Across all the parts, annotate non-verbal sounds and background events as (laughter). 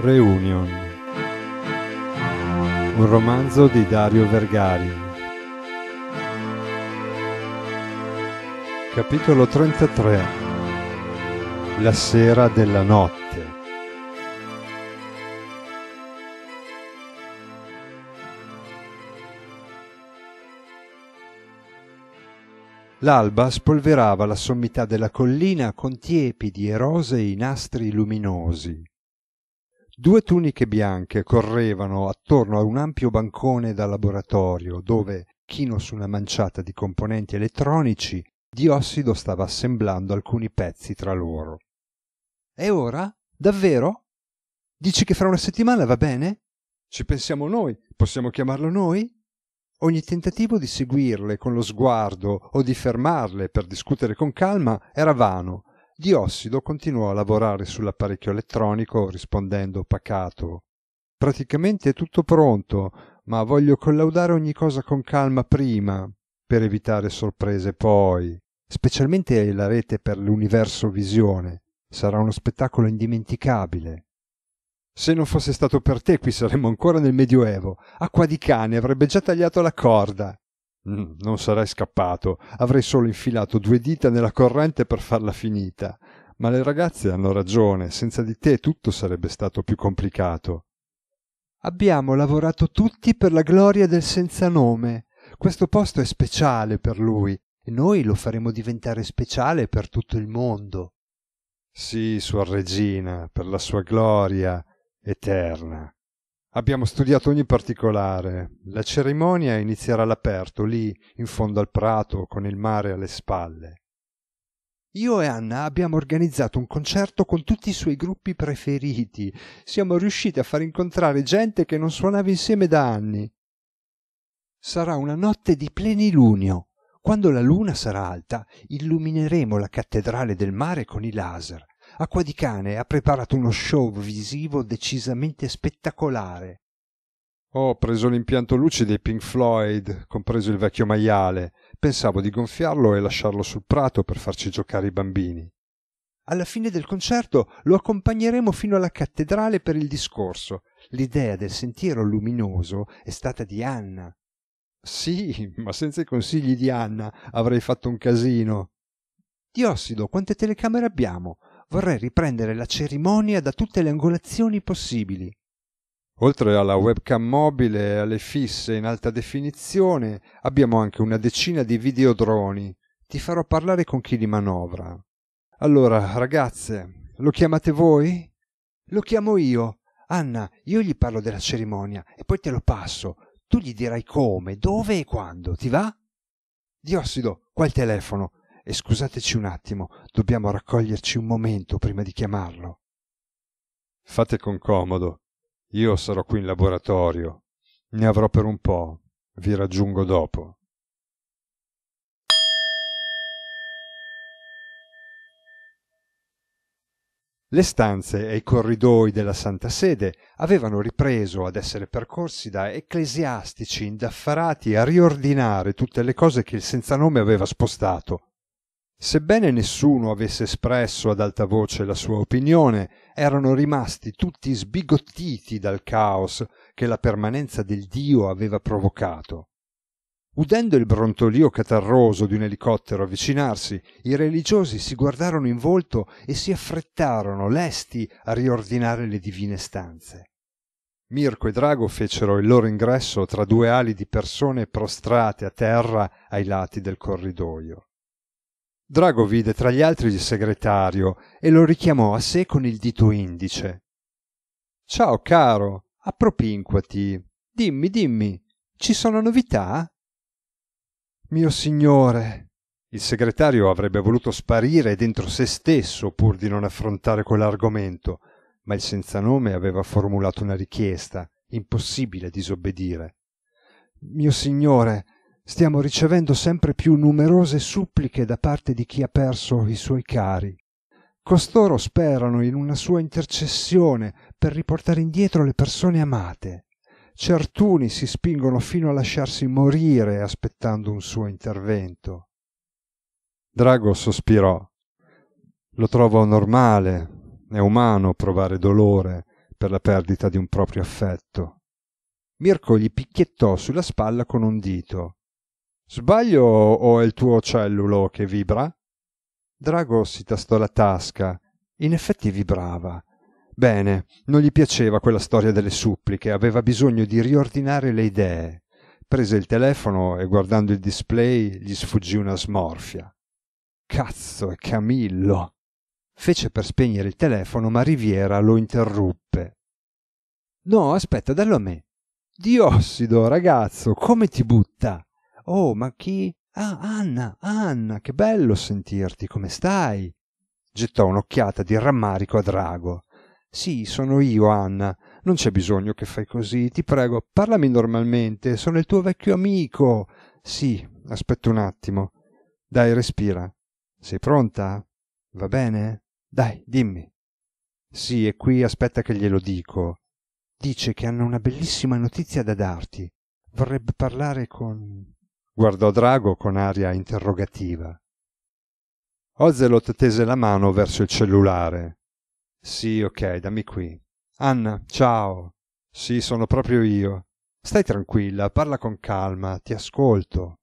Reunion, un romanzo di Dario Vergari. Capitolo 33 La sera della notte L'alba spolverava la sommità della collina con tiepidi e rosei nastri luminosi due tuniche bianche correvano attorno a un ampio bancone da laboratorio dove chino su una manciata di componenti elettronici diossido stava assemblando alcuni pezzi tra loro e ora davvero dici che fra una settimana va bene ci pensiamo noi possiamo chiamarlo noi Ogni tentativo di seguirle con lo sguardo o di fermarle per discutere con calma era vano, Diossido continuò a lavorare sull'apparecchio elettronico rispondendo pacato praticamente è tutto pronto, ma voglio collaudare ogni cosa con calma prima, per evitare sorprese poi, specialmente la rete per l'universo visione. Sarà uno spettacolo indimenticabile. Se non fosse stato per te qui saremmo ancora nel Medioevo. Acqua di cane avrebbe già tagliato la corda. Mm, non sarei scappato, avrei solo infilato due dita nella corrente per farla finita. Ma le ragazze hanno ragione, senza di te tutto sarebbe stato più complicato. Abbiamo lavorato tutti per la gloria del senza nome. Questo posto è speciale per lui e noi lo faremo diventare speciale per tutto il mondo. Sì, sua regina, per la sua gloria eterna. Abbiamo studiato ogni particolare. La cerimonia inizierà all'aperto, lì, in fondo al prato, con il mare alle spalle. Io e Anna abbiamo organizzato un concerto con tutti i suoi gruppi preferiti. Siamo riusciti a far incontrare gente che non suonava insieme da anni. Sarà una notte di plenilunio. Quando la luna sarà alta, illumineremo la cattedrale del mare con i laser. Acqua di Cane ha preparato uno show visivo decisamente spettacolare. Ho preso l'impianto luci dei Pink Floyd, compreso il vecchio maiale. Pensavo di gonfiarlo e lasciarlo sul prato per farci giocare i bambini. Alla fine del concerto lo accompagneremo fino alla cattedrale per il discorso. L'idea del sentiero luminoso è stata di Anna. Sì, ma senza i consigli di Anna avrei fatto un casino. Diossido, quante telecamere abbiamo? vorrei riprendere la cerimonia da tutte le angolazioni possibili. Oltre alla webcam mobile e alle fisse in alta definizione, abbiamo anche una decina di videodroni. Ti farò parlare con chi li manovra. Allora, ragazze, lo chiamate voi? Lo chiamo io. Anna, io gli parlo della cerimonia e poi te lo passo. Tu gli dirai come, dove e quando, ti va? Diossido, qua il telefono e scusateci un attimo dobbiamo raccoglierci un momento prima di chiamarlo fate con comodo io sarò qui in laboratorio ne avrò per un po vi raggiungo dopo Le stanze e i corridoi della Santa Sede avevano ripreso ad essere percorsi da ecclesiastici indaffarati a riordinare tutte le cose che il senza nome aveva spostato, Sebbene nessuno avesse espresso ad alta voce la sua opinione, erano rimasti tutti sbigottiti dal caos che la permanenza del Dio aveva provocato. Udendo il brontolio catarroso di un elicottero avvicinarsi, i religiosi si guardarono in volto e si affrettarono lesti a riordinare le divine stanze. Mirko e Drago fecero il loro ingresso tra due ali di persone prostrate a terra ai lati del corridoio. Drago vide tra gli altri il segretario e lo richiamò a sé con il dito indice. Ciao caro, appropinquati. Dimmi, dimmi, ci sono novità? Mio signore. Il segretario avrebbe voluto sparire dentro se stesso pur di non affrontare quell'argomento, ma il senza nome aveva formulato una richiesta, impossibile disobbedire. Mio signore, stiamo ricevendo sempre più numerose suppliche da parte di chi ha perso i suoi cari. Costoro sperano in una sua intercessione per riportare indietro le persone amate. Certuni si spingono fino a lasciarsi morire aspettando un suo intervento. Drago sospirò. Lo trovo normale, è umano provare dolore per la perdita di un proprio affetto. Mirko gli picchiettò sulla spalla con un dito. Sbaglio o è il tuo cellulo che vibra? Drago si tastò la tasca. In effetti vibrava. Bene, non gli piaceva quella storia delle suppliche, aveva bisogno di riordinare le idee. Prese il telefono e guardando il display gli sfuggì una smorfia. Cazzo, è Camillo! Fece per spegnere il telefono, ma Riviera lo interruppe. No, aspetta, dallo a me. Diossido, ragazzo, come ti butta? Oh, ma chi? Ah, Anna, Anna, che bello sentirti, come stai? Gettò un'occhiata di rammarico a Drago. Sì, sono io, Anna. Non c'è bisogno che fai così, ti prego, parlami normalmente, sono il tuo vecchio amico. Sì, aspetta un attimo. Dai, respira. Sei pronta? Va bene? Dai, dimmi. Sì, e qui aspetta che glielo dico. Dice che hanno una bellissima notizia da darti. Vorrebbe parlare con Guardò Drago con aria interrogativa. Ozelot tese la mano verso il cellulare. Sì, ok, dammi qui. Anna, ciao. Sì, sono proprio io. Stai tranquilla, parla con calma, ti ascolto.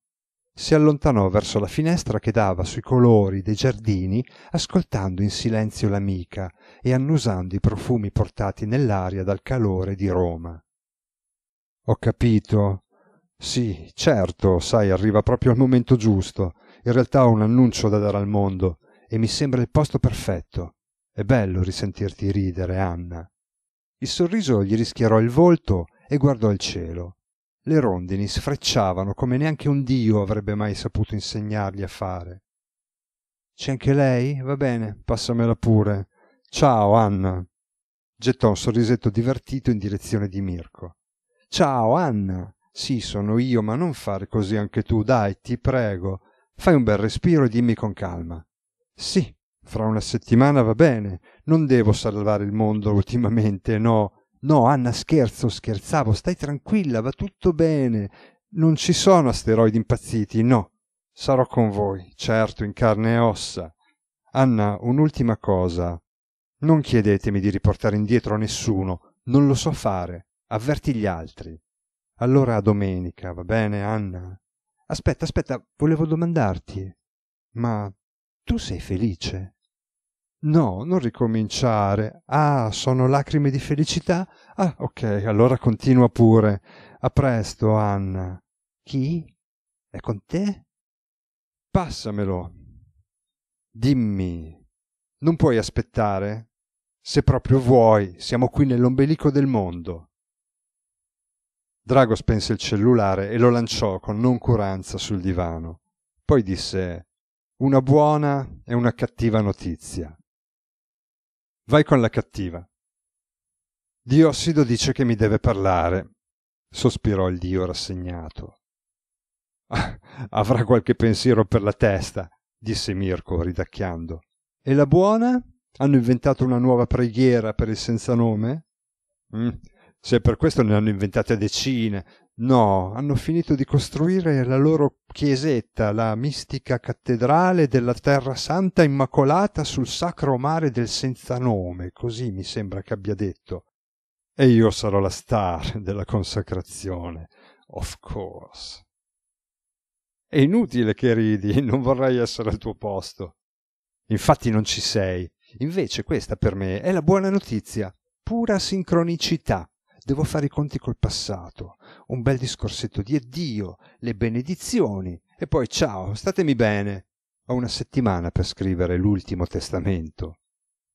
Si allontanò verso la finestra che dava sui colori dei giardini, ascoltando in silenzio l'amica e annusando i profumi portati nell'aria dal calore di Roma. Ho capito, sì, certo, sai, arriva proprio al momento giusto. In realtà ho un annuncio da dare al mondo e mi sembra il posto perfetto. È bello risentirti ridere, Anna. Il sorriso gli rischiarò il volto e guardò il cielo. Le rondini sfrecciavano come neanche un dio avrebbe mai saputo insegnargli a fare. C'è anche lei? Va bene, passamela pure. Ciao, Anna. Gettò un sorrisetto divertito in direzione di Mirko. Ciao, Anna. Sì, sono io, ma non fare così anche tu, dai, ti prego. Fai un bel respiro e dimmi con calma. Sì, fra una settimana va bene. Non devo salvare il mondo ultimamente, no. No, Anna, scherzo, scherzavo, stai tranquilla, va tutto bene. Non ci sono asteroidi impazziti, no. Sarò con voi, certo, in carne e ossa. Anna, un'ultima cosa. Non chiedetemi di riportare indietro nessuno, non lo so fare. Avverti gli altri. Allora a domenica, va bene, Anna? Aspetta, aspetta, volevo domandarti. Ma tu sei felice? No, non ricominciare. Ah, sono lacrime di felicità? Ah, ok, allora continua pure. A presto, Anna. Chi? È con te? Passamelo. Dimmi. Non puoi aspettare? Se proprio vuoi, siamo qui nell'ombelico del mondo. Drago spense il cellulare e lo lanciò con noncuranza sul divano. Poi disse Una buona e una cattiva notizia. Vai con la cattiva. Diossido dice che mi deve parlare, sospirò il dio rassegnato. Ah, avrà qualche pensiero per la testa, disse Mirko, ridacchiando. E la buona? Hanno inventato una nuova preghiera per il senza nome? Mm, se per questo ne hanno inventate decine. No, hanno finito di costruire la loro chiesetta, la mistica cattedrale della Terra Santa Immacolata sul sacro mare del senza nome, così mi sembra che abbia detto. E io sarò la star della consacrazione, of course. È inutile che ridi, (laughs) non vorrei essere al tuo posto. Infatti non ci sei. Invece questa per me è la buona notizia, pura sincronicità devo fare i conti col passato un bel discorsetto di addio le benedizioni e poi ciao statemi bene ho una settimana per scrivere l'ultimo testamento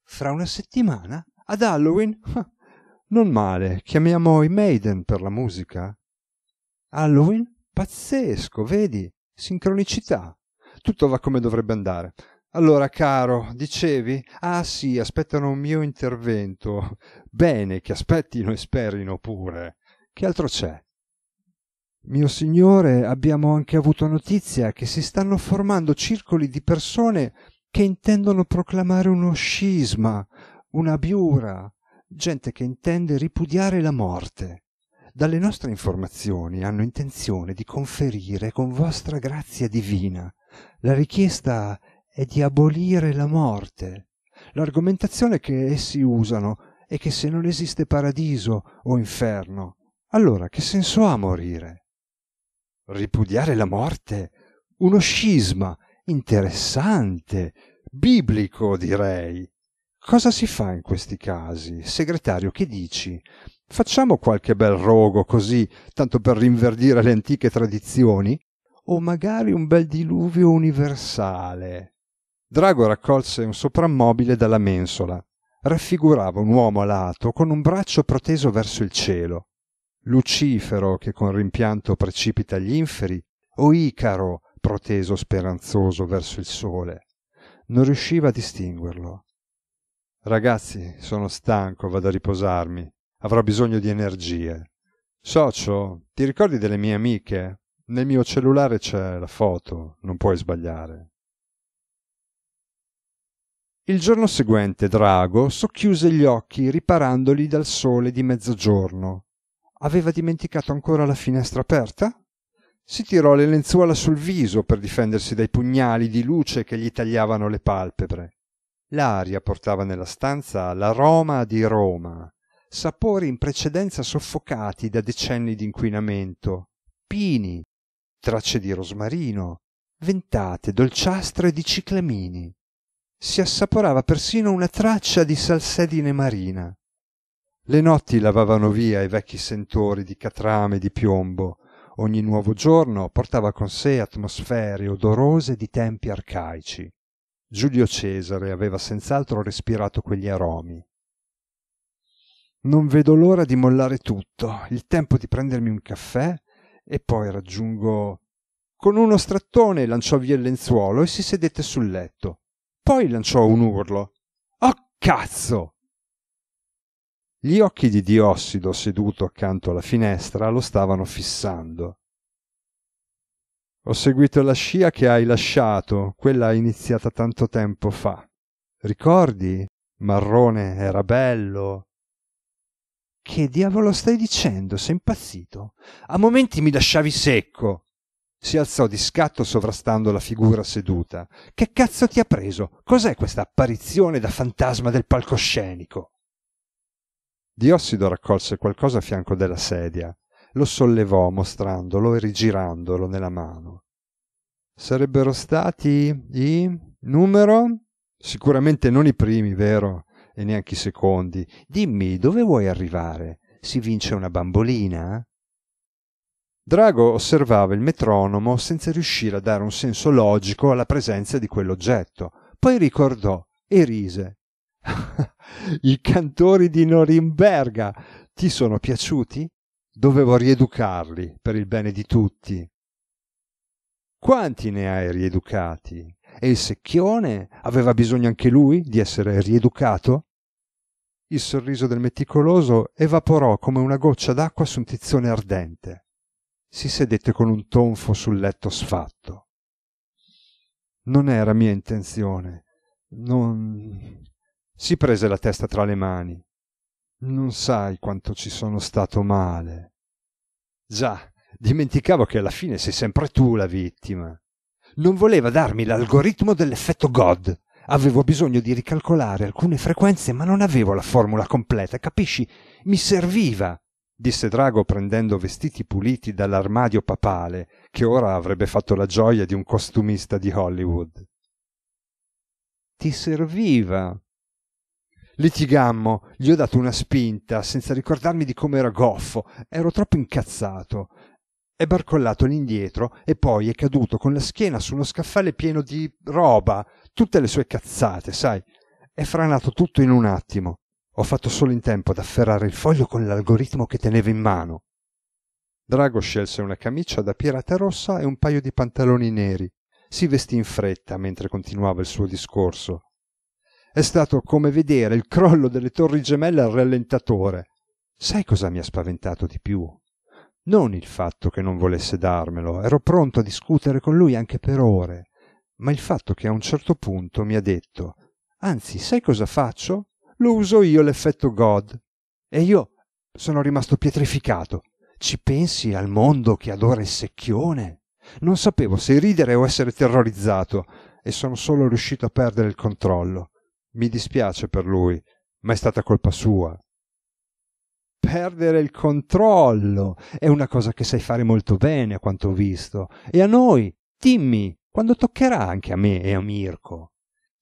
fra una settimana ad Halloween non male chiamiamo i Maiden per la musica Halloween pazzesco vedi sincronicità tutto va come dovrebbe andare allora, caro, dicevi? Ah sì, aspettano un mio intervento. Bene, che aspettino e sperino pure. Che altro c'è? Mio signore, abbiamo anche avuto notizia che si stanno formando circoli di persone che intendono proclamare uno scisma, una biura, gente che intende ripudiare la morte. Dalle nostre informazioni hanno intenzione di conferire con vostra grazia divina la richiesta è di abolire la morte. L'argomentazione che essi usano è che se non esiste paradiso o inferno, allora che senso ha morire? Ripudiare la morte? Uno scisma interessante, biblico direi. Cosa si fa in questi casi? Segretario, che dici? Facciamo qualche bel rogo così, tanto per rinverdire le antiche tradizioni? O magari un bel diluvio universale? Drago raccolse un soprammobile dalla mensola. Raffigurava un uomo alato con un braccio proteso verso il cielo. Lucifero che con rimpianto precipita agli inferi o Icaro proteso speranzoso verso il sole. Non riusciva a distinguerlo. Ragazzi, sono stanco, vado a riposarmi. Avrò bisogno di energie. Socio, ti ricordi delle mie amiche? Nel mio cellulare c'è la foto, non puoi sbagliare. Il giorno seguente Drago socchiuse gli occhi riparandoli dal sole di mezzogiorno. Aveva dimenticato ancora la finestra aperta? Si tirò le lenzuola sul viso per difendersi dai pugnali di luce che gli tagliavano le palpebre. L'aria portava nella stanza l'aroma di Roma, sapori in precedenza soffocati da decenni di inquinamento, pini, tracce di rosmarino, ventate dolciastre di ciclamini si assaporava persino una traccia di salsedine marina le notti lavavano via i vecchi sentori di catrame e di piombo ogni nuovo giorno portava con sé atmosfere odorose di tempi arcaici giulio cesare aveva senz'altro respirato quegli aromi non vedo l'ora di mollare tutto il tempo di prendermi un caffè e poi raggiungo con uno strattone lanciò via il lenzuolo e si sedette sul letto poi lanciò un urlo. Oh cazzo! Gli occhi di Diossido seduto accanto alla finestra lo stavano fissando. Ho seguito la scia che hai lasciato, quella iniziata tanto tempo fa. Ricordi? Marrone era bello. Che diavolo stai dicendo? Sei impazzito? A momenti mi lasciavi secco si alzò di scatto sovrastando la figura seduta. Che cazzo ti ha preso? Cos'è questa apparizione da fantasma del palcoscenico? Diossido raccolse qualcosa a fianco della sedia, lo sollevò mostrandolo e rigirandolo nella mano. Sarebbero stati i numero? Sicuramente non i primi, vero? E neanche i secondi. Dimmi, dove vuoi arrivare? Si vince una bambolina? Eh? Drago osservava il metronomo senza riuscire a dare un senso logico alla presenza di quell'oggetto. Poi ricordò e rise. (laughs) I cantori di Norimberga ti sono piaciuti? Dovevo rieducarli per il bene di tutti. Quanti ne hai rieducati? E il secchione aveva bisogno anche lui di essere rieducato? Il sorriso del meticoloso evaporò come una goccia d'acqua su un tizzone ardente si sedette con un tonfo sul letto sfatto. Non era mia intenzione. Non... Si prese la testa tra le mani. Non sai quanto ci sono stato male. Già, dimenticavo che alla fine sei sempre tu la vittima. Non voleva darmi l'algoritmo dell'effetto God. Avevo bisogno di ricalcolare alcune frequenze, ma non avevo la formula completa, capisci? Mi serviva disse Drago prendendo vestiti puliti dall'armadio papale che ora avrebbe fatto la gioia di un costumista di Hollywood. Ti serviva. Litigammo, gli ho dato una spinta, senza ricordarmi di come era goffo, ero troppo incazzato. È barcollato all'indietro e poi è caduto con la schiena su uno scaffale pieno di roba, tutte le sue cazzate, sai. È franato tutto in un attimo ho fatto solo in tempo ad afferrare il foglio con l'algoritmo che teneva in mano drago scelse una camicia da pirata rossa e un paio di pantaloni neri si vestì in fretta mentre continuava il suo discorso è stato come vedere il crollo delle torri gemelle al rallentatore sai cosa mi ha spaventato di più non il fatto che non volesse darmelo ero pronto a discutere con lui anche per ore ma il fatto che a un certo punto mi ha detto anzi sai cosa faccio lo uso io l'effetto God. E io sono rimasto pietrificato. Ci pensi al mondo che adora il secchione? Non sapevo se ridere o essere terrorizzato e sono solo riuscito a perdere il controllo. Mi dispiace per lui, ma è stata colpa sua. Perdere il controllo è una cosa che sai fare molto bene, a quanto ho visto. E a noi, dimmi, quando toccherà anche a me e a Mirko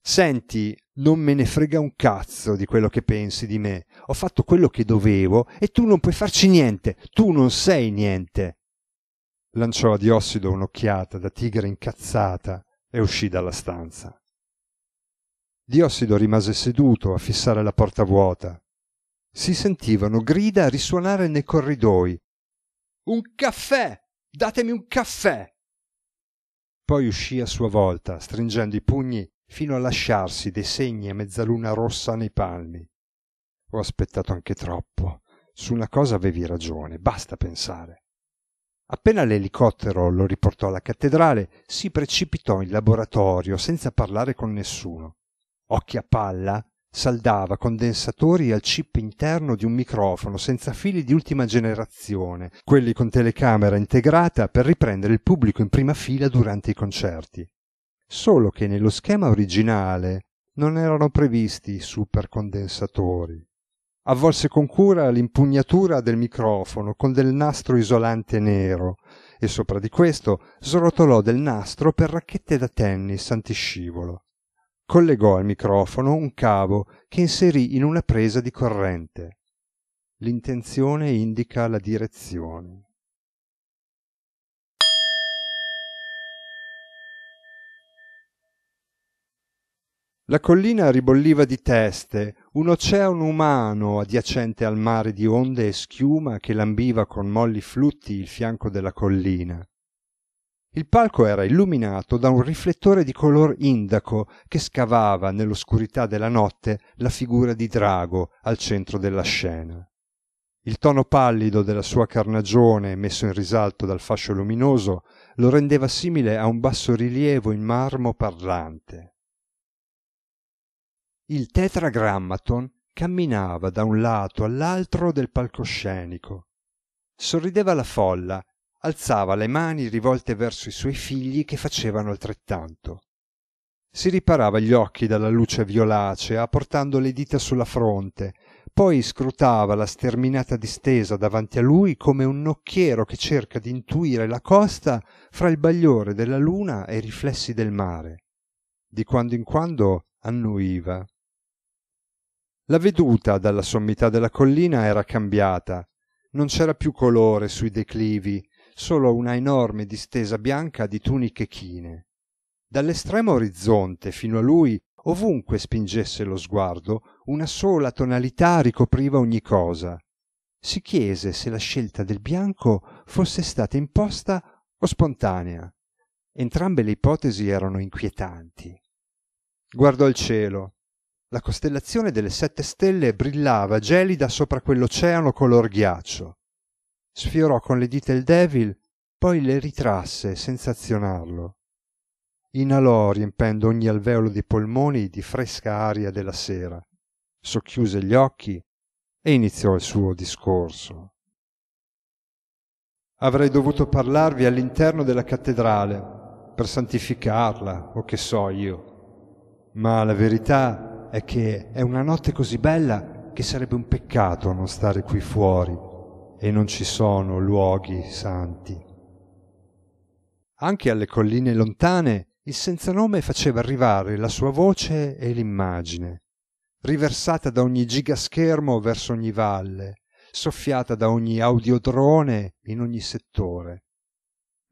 senti, non me ne frega un cazzo di quello che pensi di me, ho fatto quello che dovevo e tu non puoi farci niente, tu non sei niente. Lanciò a Diossido un'occhiata da tigre incazzata e uscì dalla stanza. Diossido rimase seduto a fissare la porta vuota. Si sentivano grida risuonare nei corridoi. Un caffè! Datemi un caffè! Poi uscì a sua volta, stringendo i pugni fino a lasciarsi dei segni a mezzaluna rossa nei palmi. Ho aspettato anche troppo. Su una cosa avevi ragione, basta pensare. Appena l'elicottero lo riportò alla cattedrale, si precipitò in laboratorio senza parlare con nessuno. Occhi a palla, saldava condensatori al chip interno di un microfono senza fili di ultima generazione, quelli con telecamera integrata per riprendere il pubblico in prima fila durante i concerti solo che nello schema originale non erano previsti supercondensatori. Avvolse con cura l'impugnatura del microfono con del nastro isolante nero e sopra di questo srotolò del nastro per racchette da tennis antiscivolo. Collegò al microfono un cavo che inserì in una presa di corrente. L'intenzione indica la direzione. la collina ribolliva di teste un oceano umano adiacente al mare di onde e schiuma che lambiva con molli flutti il fianco della collina il palco era illuminato da un riflettore di color indaco che scavava nell'oscurità della notte la figura di drago al centro della scena il tono pallido della sua carnagione messo in risalto dal fascio luminoso lo rendeva simile a un bassorilievo in marmo parlante il tetragrammaton camminava da un lato all'altro del palcoscenico sorrideva alla folla alzava le mani rivolte verso i suoi figli che facevano altrettanto si riparava gli occhi dalla luce violacea portando le dita sulla fronte poi scrutava la sterminata distesa davanti a lui come un nocchiero che cerca di intuire la costa fra il bagliore della luna e i riflessi del mare di quando in quando annuiva la veduta dalla sommità della collina era cambiata non c'era più colore sui declivi solo una enorme distesa bianca di tuniche chine dall'estremo orizzonte fino a lui ovunque spingesse lo sguardo una sola tonalità ricopriva ogni cosa si chiese se la scelta del bianco fosse stata imposta o spontanea entrambe le ipotesi erano inquietanti guardò il cielo la costellazione delle sette stelle brillava gelida sopra quell'oceano color ghiaccio. Sfiorò con le dita il Devil, poi le ritrasse senza azionarlo. Inalò, riempendo ogni alveolo di polmoni di fresca aria della sera, socchiuse gli occhi e iniziò il suo discorso. Avrei dovuto parlarvi all'interno della cattedrale, per santificarla, o che so io. Ma la verità è è che è una notte così bella che sarebbe un peccato non stare qui fuori e non ci sono luoghi santi. Anche alle colline lontane il senza nome faceva arrivare la sua voce e l'immagine, riversata da ogni gigaschermo verso ogni valle, soffiata da ogni audiodrone in ogni settore.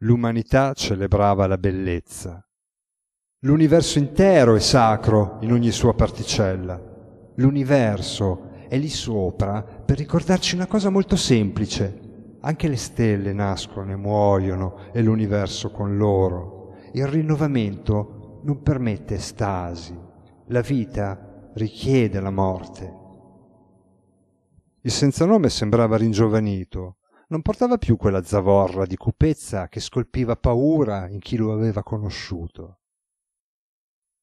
L'umanità celebrava la bellezza, L'universo intero è sacro in ogni sua particella. L'universo è lì sopra per ricordarci una cosa molto semplice. Anche le stelle nascono e muoiono e l'universo con loro. Il rinnovamento non permette stasi. La vita richiede la morte. Il senza nome sembrava ringiovanito. Non portava più quella zavorra di cupezza che scolpiva paura in chi lo aveva conosciuto.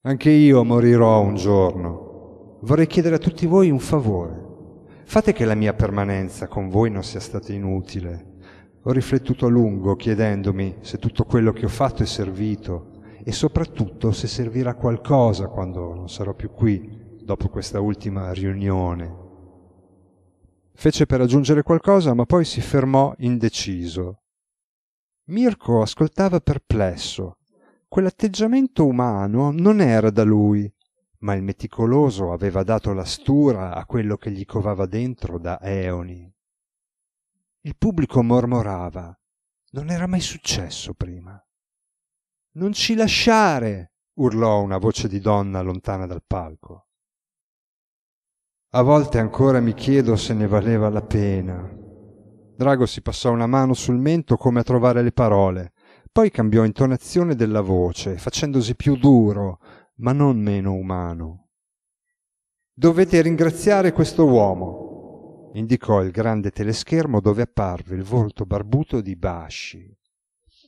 Anche io morirò un giorno. Vorrei chiedere a tutti voi un favore. Fate che la mia permanenza con voi non sia stata inutile. Ho riflettuto a lungo chiedendomi se tutto quello che ho fatto è servito e soprattutto se servirà qualcosa quando non sarò più qui dopo questa ultima riunione. Fece per aggiungere qualcosa ma poi si fermò indeciso. Mirko ascoltava perplesso quell'atteggiamento umano non era da lui ma il meticoloso aveva dato la stura a quello che gli covava dentro da eoni il pubblico mormorava non era mai successo prima non ci lasciare urlò una voce di donna lontana dal palco a volte ancora mi chiedo se ne valeva la pena drago si passò una mano sul mento come a trovare le parole poi cambiò intonazione della voce, facendosi più duro, ma non meno umano. Dovete ringraziare questo uomo, indicò il grande teleschermo dove apparve il volto barbuto di Basci.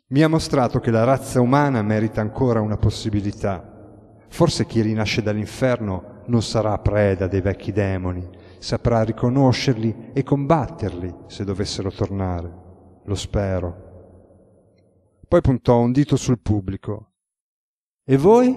Mi ha mostrato che la razza umana merita ancora una possibilità. Forse chi rinasce dall'inferno non sarà preda dei vecchi demoni, saprà riconoscerli e combatterli se dovessero tornare. Lo spero. Poi puntò un dito sul pubblico. E voi?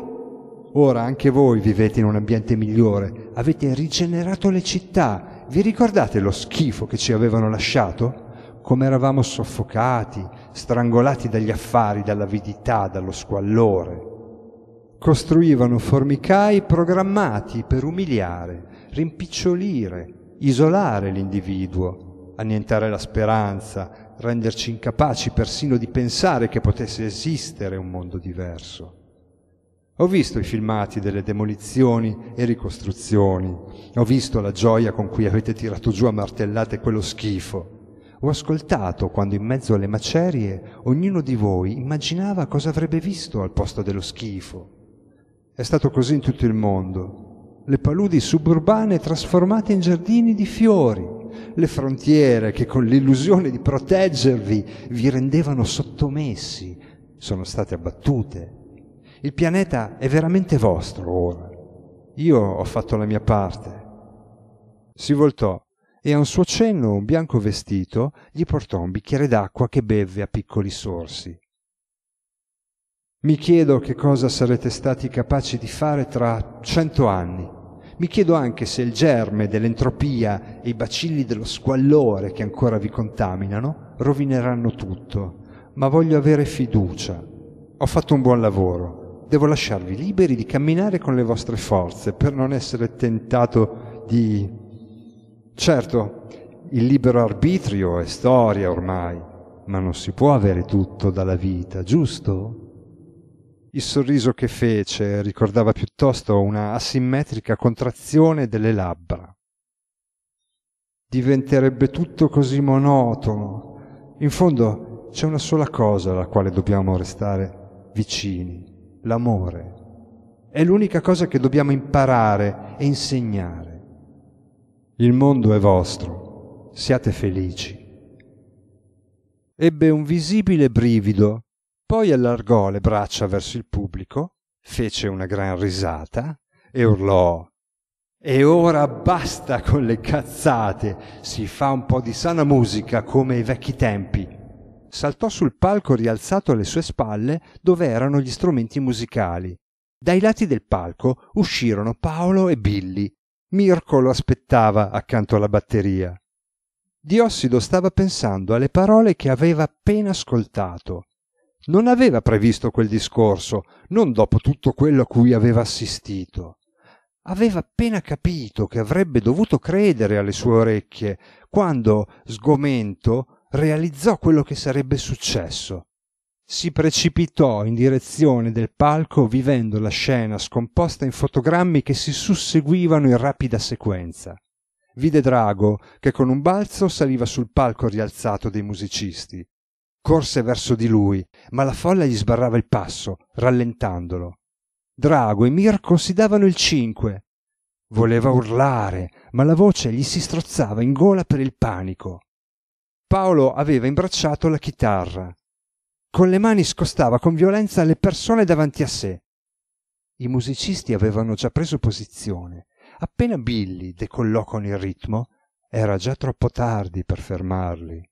Ora anche voi vivete in un ambiente migliore, avete rigenerato le città, vi ricordate lo schifo che ci avevano lasciato? Come eravamo soffocati, strangolati dagli affari, dall'avidità, dallo squallore. Costruivano formicai programmati per umiliare, rimpicciolire, isolare l'individuo, annientare la speranza, renderci incapaci persino di pensare che potesse esistere un mondo diverso. Ho visto i filmati delle demolizioni e ricostruzioni, ho visto la gioia con cui avete tirato giù a martellate quello schifo. Ho ascoltato quando in mezzo alle macerie ognuno di voi immaginava cosa avrebbe visto al posto dello schifo. È stato così in tutto il mondo. Le paludi suburbane trasformate in giardini di fiori, le frontiere che con l'illusione di proteggervi vi rendevano sottomessi sono state abbattute. Il pianeta è veramente vostro ora. Io ho fatto la mia parte. Si voltò e a un suo cenno un bianco vestito gli portò un bicchiere d'acqua che bevve a piccoli sorsi. Mi chiedo che cosa sarete stati capaci di fare tra cento anni mi chiedo anche se il germe dell'entropia e i bacilli dello squallore che ancora vi contaminano rovineranno tutto, ma voglio avere fiducia. Ho fatto un buon lavoro, devo lasciarvi liberi di camminare con le vostre forze per non essere tentato di... Certo, il libero arbitrio è storia ormai, ma non si può avere tutto dalla vita, giusto? Il sorriso che fece ricordava piuttosto una asimmetrica contrazione delle labbra. Diventerebbe tutto così monotono. In fondo c'è una sola cosa alla quale dobbiamo restare vicini, l'amore. È l'unica cosa che dobbiamo imparare e insegnare. Il mondo è vostro, siate felici. Ebbe un visibile brivido poi allargò le braccia verso il pubblico fece una gran risata e urlò e ora basta con le cazzate si fa un po di sana musica come ai vecchi tempi saltò sul palco rialzato alle sue spalle dove erano gli strumenti musicali dai lati del palco uscirono Paolo e Billy Mirko lo aspettava accanto alla batteria Diossido stava pensando alle parole che aveva appena ascoltato non aveva previsto quel discorso, non dopo tutto quello a cui aveva assistito. Aveva appena capito che avrebbe dovuto credere alle sue orecchie quando, sgomento, realizzò quello che sarebbe successo. Si precipitò in direzione del palco vivendo la scena scomposta in fotogrammi che si susseguivano in rapida sequenza. Vide Drago che con un balzo saliva sul palco rialzato dei musicisti corse verso di lui, ma la folla gli sbarrava il passo, rallentandolo. Drago e Mirko si davano il cinque. Voleva urlare, ma la voce gli si strozzava in gola per il panico. Paolo aveva imbracciato la chitarra. Con le mani scostava con violenza le persone davanti a sé. I musicisti avevano già preso posizione. Appena Billy decollò con il ritmo, era già troppo tardi per fermarli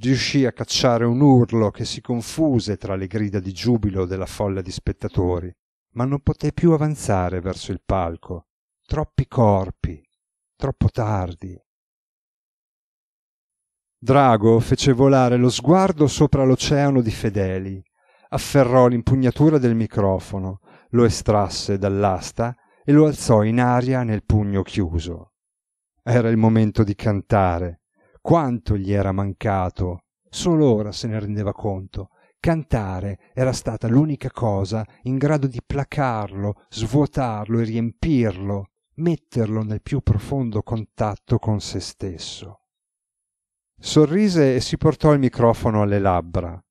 riuscì a cacciare un urlo che si confuse tra le grida di giubilo della folla di spettatori ma non poté più avanzare verso il palco troppi corpi troppo tardi drago fece volare lo sguardo sopra l'oceano di fedeli afferrò l'impugnatura del microfono lo estrasse dall'asta e lo alzò in aria nel pugno chiuso era il momento di cantare quanto gli era mancato solo ora se ne rendeva conto cantare era stata l'unica cosa in grado di placarlo svuotarlo e riempirlo metterlo nel più profondo contatto con se stesso sorrise e si portò il microfono alle labbra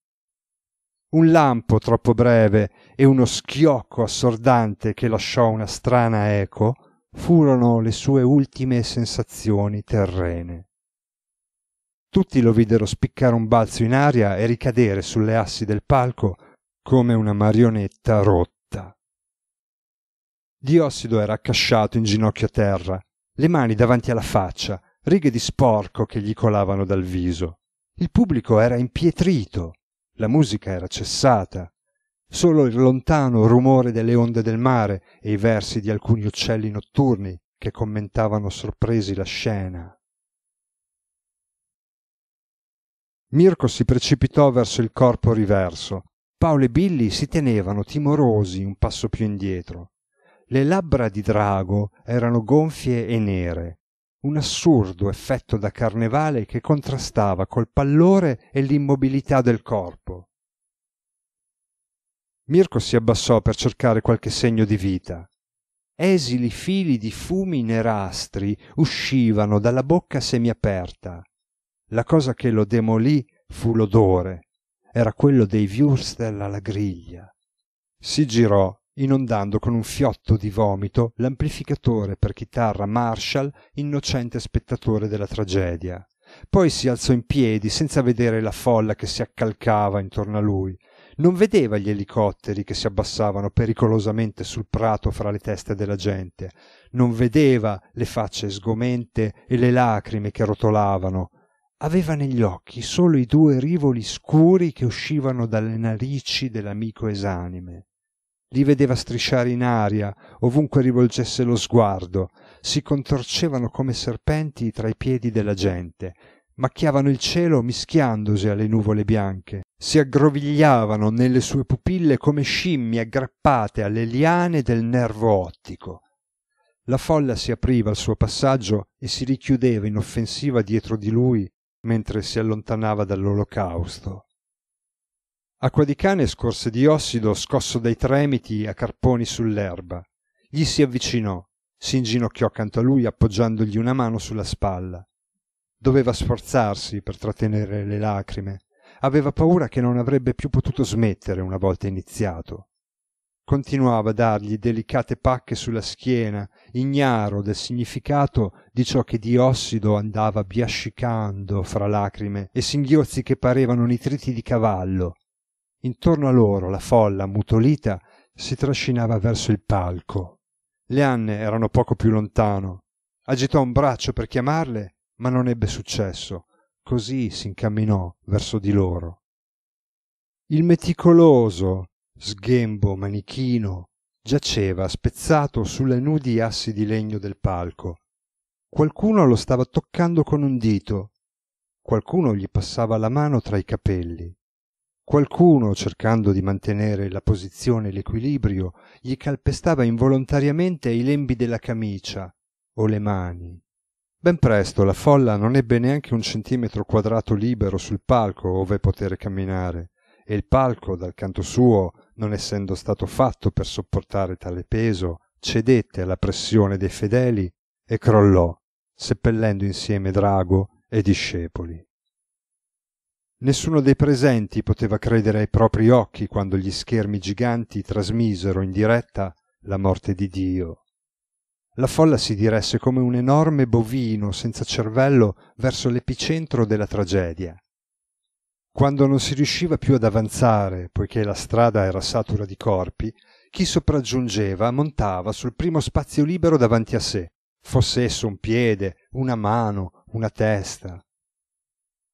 un lampo troppo breve e uno schiocco assordante che lasciò una strana eco furono le sue ultime sensazioni terrene tutti lo videro spiccare un balzo in aria e ricadere sulle assi del palco come una marionetta rotta diossido era accasciato in ginocchio a terra le mani davanti alla faccia righe di sporco che gli colavano dal viso il pubblico era impietrito la musica era cessata solo il lontano rumore delle onde del mare e i versi di alcuni uccelli notturni che commentavano sorpresi la scena Mirko si precipitò verso il corpo riverso. Paolo e Billy si tenevano timorosi un passo più indietro. Le labbra di drago erano gonfie e nere, un assurdo effetto da carnevale che contrastava col pallore e l'immobilità del corpo. Mirko si abbassò per cercare qualche segno di vita. Esili fili di fumi nerastri uscivano dalla bocca semiaperta la cosa che lo demolì fu l'odore, era quello dei würstel alla griglia. Si girò, inondando con un fiotto di vomito l'amplificatore per chitarra Marshall, innocente spettatore della tragedia. Poi si alzò in piedi senza vedere la folla che si accalcava intorno a lui. Non vedeva gli elicotteri che si abbassavano pericolosamente sul prato fra le teste della gente, non vedeva le facce sgomente e le lacrime che rotolavano, aveva negli occhi solo i due rivoli scuri che uscivano dalle narici dell'amico esanime li vedeva strisciare in aria ovunque rivolgesse lo sguardo si contorcevano come serpenti tra i piedi della gente macchiavano il cielo mischiandosi alle nuvole bianche si aggrovigliavano nelle sue pupille come scimmie aggrappate alle liane del nervo ottico la folla si apriva al suo passaggio e si richiudeva inoffensiva dietro di lui mentre si allontanava dall'olocausto. Acqua di cane scorse di ossido scosso dai tremiti a carponi sull'erba. Gli si avvicinò, si inginocchiò accanto a lui appoggiandogli una mano sulla spalla. Doveva sforzarsi per trattenere le lacrime. Aveva paura che non avrebbe più potuto smettere una volta iniziato continuava a dargli delicate pacche sulla schiena ignaro del significato di ciò che diossido andava biascicando fra lacrime e singhiozzi che parevano nitriti di cavallo intorno a loro la folla ammutolita si trascinava verso il palco le anne erano poco più lontano agitò un braccio per chiamarle ma non ebbe successo così s'incamminò verso di loro il meticoloso sghembo manichino giaceva spezzato sulle nudi assi di legno del palco qualcuno lo stava toccando con un dito qualcuno gli passava la mano tra i capelli qualcuno cercando di mantenere la posizione e l'equilibrio gli calpestava involontariamente i lembi della camicia o le mani ben presto la folla non ebbe neanche un centimetro quadrato libero sul palco ove poter camminare e il palco dal canto suo non essendo stato fatto per sopportare tale peso, cedette alla pressione dei fedeli e crollò, seppellendo insieme drago e discepoli. Nessuno dei presenti poteva credere ai propri occhi quando gli schermi giganti trasmisero in diretta la morte di Dio. La folla si diresse come un enorme bovino senza cervello verso l'epicentro della tragedia. Quando non si riusciva più ad avanzare, poiché la strada era satura di corpi, chi sopraggiungeva montava sul primo spazio libero davanti a sé, fosse esso un piede, una mano, una testa.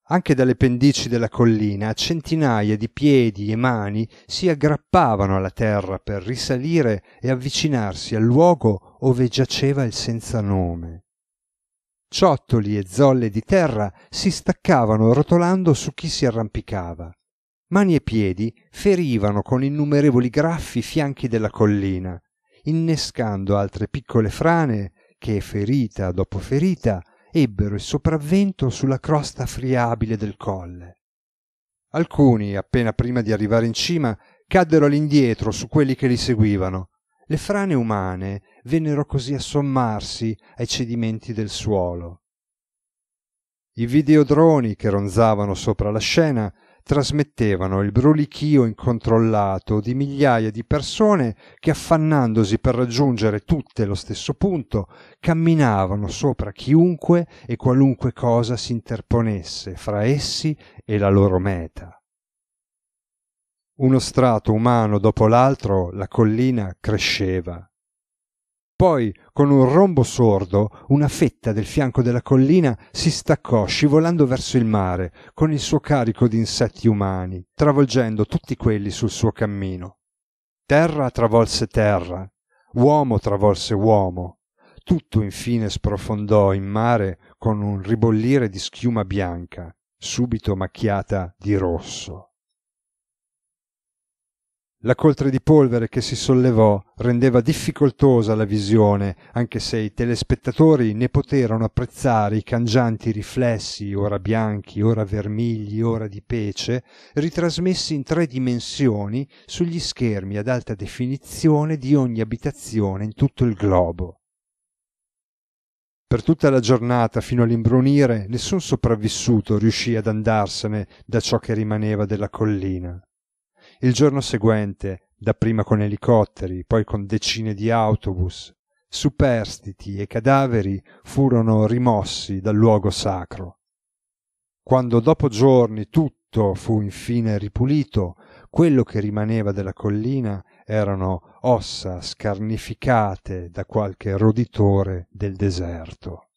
Anche dalle pendici della collina centinaia di piedi e mani si aggrappavano alla terra per risalire e avvicinarsi al luogo ove giaceva il senza nome ciottoli e zolle di terra si staccavano rotolando su chi si arrampicava. Mani e piedi ferivano con innumerevoli graffi i fianchi della collina, innescando altre piccole frane che, ferita dopo ferita, ebbero il sopravvento sulla crosta friabile del colle. Alcuni, appena prima di arrivare in cima, caddero all'indietro su quelli che li seguivano, le frane umane vennero così a sommarsi ai cedimenti del suolo i videodroni che ronzavano sopra la scena trasmettevano il brulichio incontrollato di migliaia di persone che affannandosi per raggiungere tutte lo stesso punto camminavano sopra chiunque e qualunque cosa si interponesse fra essi e la loro meta uno strato umano dopo l'altro la collina cresceva. Poi, con un rombo sordo, una fetta del fianco della collina si staccò scivolando verso il mare, con il suo carico di insetti umani, travolgendo tutti quelli sul suo cammino. Terra travolse terra, uomo travolse uomo, tutto infine sprofondò in mare con un ribollire di schiuma bianca, subito macchiata di rosso la coltre di polvere che si sollevò rendeva difficoltosa la visione anche se i telespettatori ne poterono apprezzare i cangianti riflessi ora bianchi ora vermigli ora di pece ritrasmessi in tre dimensioni sugli schermi ad alta definizione di ogni abitazione in tutto il globo per tutta la giornata fino all'imbrunire nessun sopravvissuto riuscì ad andarsene da ciò che rimaneva della collina il giorno seguente dapprima con elicotteri poi con decine di autobus superstiti e cadaveri furono rimossi dal luogo sacro quando dopo giorni tutto fu infine ripulito quello che rimaneva della collina erano ossa scarnificate da qualche roditore del deserto